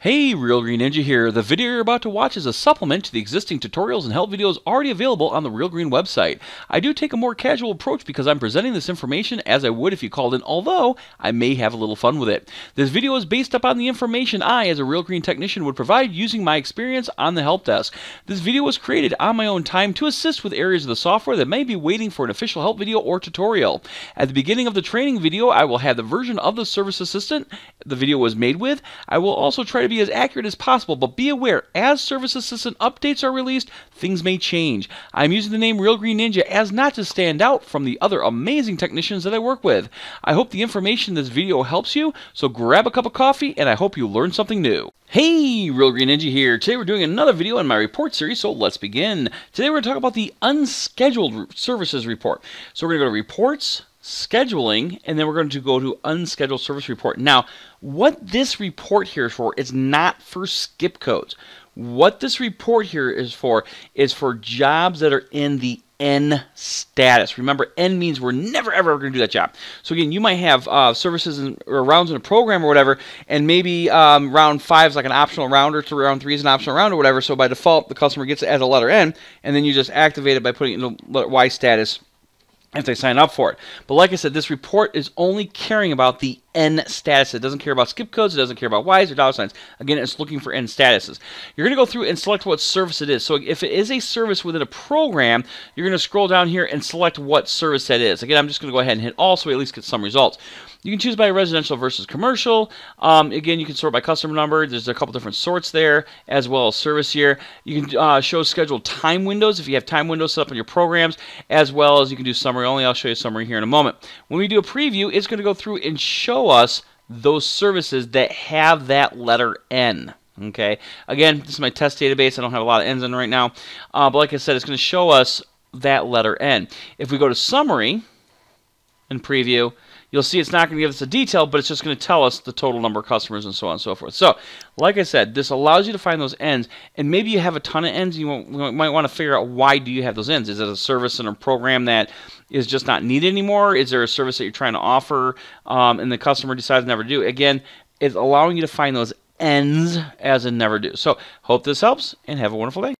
Hey, Real Green Ninja here. The video you're about to watch is a supplement to the existing tutorials and help videos already available on the Real Green website. I do take a more casual approach because I'm presenting this information as I would if you called in, although I may have a little fun with it. This video is based upon the information I, as a Real Green technician, would provide using my experience on the help desk. This video was created on my own time to assist with areas of the software that may be waiting for an official help video or tutorial. At the beginning of the training video, I will have the version of the service assistant the video was made with. I will also try to be as accurate as possible, but be aware as Service Assistant updates are released, things may change. I'm using the name Real Green Ninja as not to stand out from the other amazing technicians that I work with. I hope the information in this video helps you, so grab a cup of coffee and I hope you learn something new. Hey, Real Green Ninja here. Today we're doing another video in my report series, so let's begin. Today we're going to talk about the unscheduled services report. So we're going to go to reports, scheduling, and then we're going to go to unscheduled service report. Now, what this report here is for is not for skip codes. What this report here is for is for jobs that are in the N status. Remember, N means we're never ever, ever going to do that job. So again, you might have uh, services in, or rounds in a program or whatever, and maybe um, round five is like an optional round, or three, round three is an optional round or whatever. So by default, the customer gets it as a letter N, and then you just activate it by putting it in Y status if they sign up for it. But like I said, this report is only caring about the N status. It doesn't care about skip codes, it doesn't care about Ys or dollar signs. Again, it's looking for N statuses. You're going to go through and select what service it is. So if it is a service within a program, you're going to scroll down here and select what service that is. Again, I'm just going to go ahead and hit all so we at least get some results. You can choose by residential versus commercial. Um, again, you can sort by customer number. There's a couple different sorts there, as well as service year. You can uh, show scheduled time windows if you have time windows set up in your programs, as well as you can do summary only. I'll show you summary here in a moment. When we do a preview, it's going to go through and show us those services that have that letter N. Okay, again, this is my test database. I don't have a lot of N's in right now. Uh, but like I said, it's going to show us that letter N. If we go to summary, in preview, you'll see it's not going to give us a detail, but it's just going to tell us the total number of customers and so on and so forth. So, like I said, this allows you to find those ends, and maybe you have a ton of ends. You might want to figure out why do you have those ends? Is it a service and a program that is just not needed anymore? Is there a service that you're trying to offer, um, and the customer decides never to do? Again, it's allowing you to find those ends as in never do. So, hope this helps, and have a wonderful day.